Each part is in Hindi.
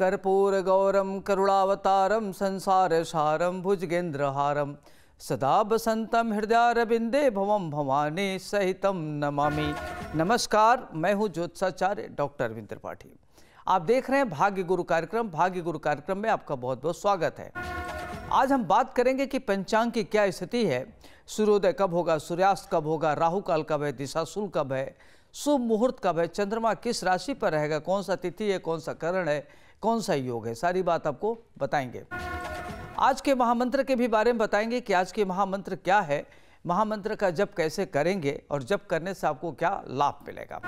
कर्पूरगौरं करुणावतारं संसारसारं भुजगेन्द्रहारं सदा बसंतम हृदयारविंदे भवम भवानी सहित नमामि नमस्कार मैं हूं ज्योत्साचार्य डॉक्टर अरविंद त्रिपाठी आप देख रहे हैं भाग्य गुरु कार्यक्रम भाग्य गुरु कार्यक्रम में आपका बहुत बहुत स्वागत है आज हम बात करेंगे कि पंचांग की क्या स्थिति है सूर्योदय कब होगा सूर्यास्त कब होगा राहु काल कब है दिशाशूल कब है शुभ मुहूर्त कब है चंद्रमा किस राशि पर रहेगा कौन सा तिथि है कौन सा करण है कौन सा योग है सारी बात आपको बताएंगे आज के महामंत्र के भी बारे में बताएंगे कि आज के महामंत्र क्या है महामंत्र का जप कैसे करेंगे और जप करने से आपको क्या लाभ मिलेगा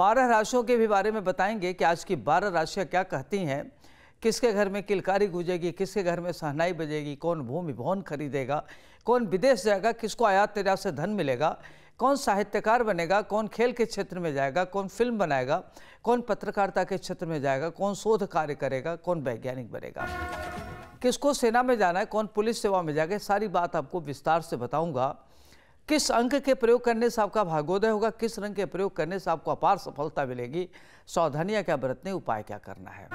बारह राशियों के भी बारे में बताएंगे कि आज की बारह राशियाँ क्या कहती हैं किसके घर में किलकारी गुजेगी किसके घर में सहनाई बजेगी कौन भूमि भवन खरीदेगा कौन विदेश जाएगा किसको आयात निर्यात से धन मिलेगा कौन साहित्यकार बनेगा कौन खेल के क्षेत्र में जाएगा कौन फिल्म बनाएगा कौन पत्रकारिता के क्षेत्र में जाएगा कौन शोध कार्य करेगा कौन वैज्ञानिक बनेगा किसको सेना में जाना है कौन पुलिस सेवा में जाएगा सारी बात आपको विस्तार से बताऊंगा किस अंक के प्रयोग करने से आपका भागोदय होगा किस रंग के प्रयोग करने से आपको अपार सफलता मिलेगी सावधानियाँ क्या बरतने उपाय क्या करना है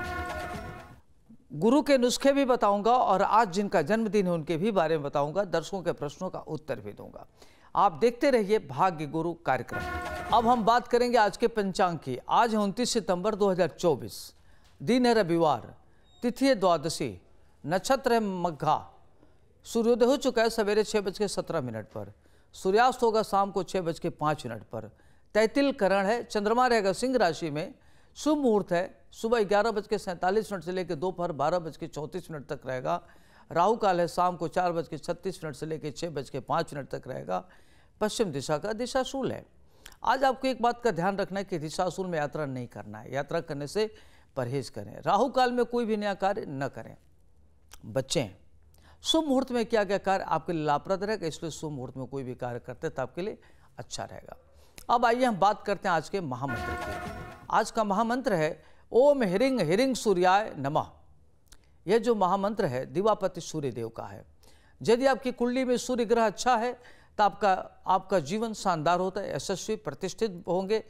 गुरु के नुस्खे भी बताऊंगा और आज जिनका जन्मदिन है उनके भी बारे में बताऊंगा दर्शकों के प्रश्नों का उत्तर भी दूंगा आप देखते रहिए भाग्य गुरु कार्यक्रम अब हम बात करेंगे आज के पंचांग की आज है उनतीस सितंबर 2024 दिन है रविवार तिथि है द्वादशी नक्षत्र है मग्घा सूर्योदय हो चुका है सवेरे छः बज के सत्रह मिनट पर सूर्यास्त होगा शाम को छः बज के पाँच मिनट पर तैतिल करण है चंद्रमा रहेगा सिंह राशि में शुभ मुहूर्त है सुबह ग्यारह बज के सैंतालीस मिनट से लेकर दोपहर बारह बज के चौंतीस मिनट तक रहेगा राहु काल है शाम को चार बज के छत्तीस मिनट से लेकर छः बज के पाँच मिनट तक रहेगा पश्चिम दिशा का दिशाशूल है आज आपको एक बात का ध्यान रखना है कि दिशाशूल में यात्रा नहीं करना है यात्रा करने से परहेज करें राहु काल में कोई भी नया कार्य न करें बच्चे शुभ मुहूर्त में क्या क्या कार्य आपके लिए लाभप्रद रहेगा इसलिए शुभ मुहूर्त में कोई भी कार्य करते तो आपके लिए अच्छा रहेगा अब आइए हम बात करते हैं आज के महामंत्र की आज का महामंत्र है ओम हिरिंग हिरिंग सूर्याय नमः यह जो महामंत्र है दिवापति सूर्य देव का है यदि आपकी कुंडली में सूर्य ग्रह अच्छा है तो आपका आपका जीवन शानदार होता है यशस्वी प्रतिष्ठित होंगे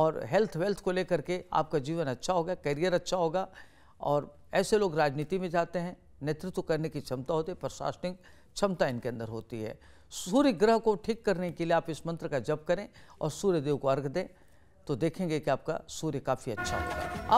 और हेल्थ वेल्थ को लेकर के आपका जीवन अच्छा होगा करियर अच्छा होगा और ऐसे लोग राजनीति में जाते हैं नेतृत्व करने की क्षमता होती है प्रशासनिक क्षमता इनके अंदर होती है सूर्य ग्रह को ठीक करने के लिए आप इस मंत्र का जप करें और सूर्यदेव को अर्घ दें तो देखेंगे कि आपका सूर्य काफ़ी अच्छा होगा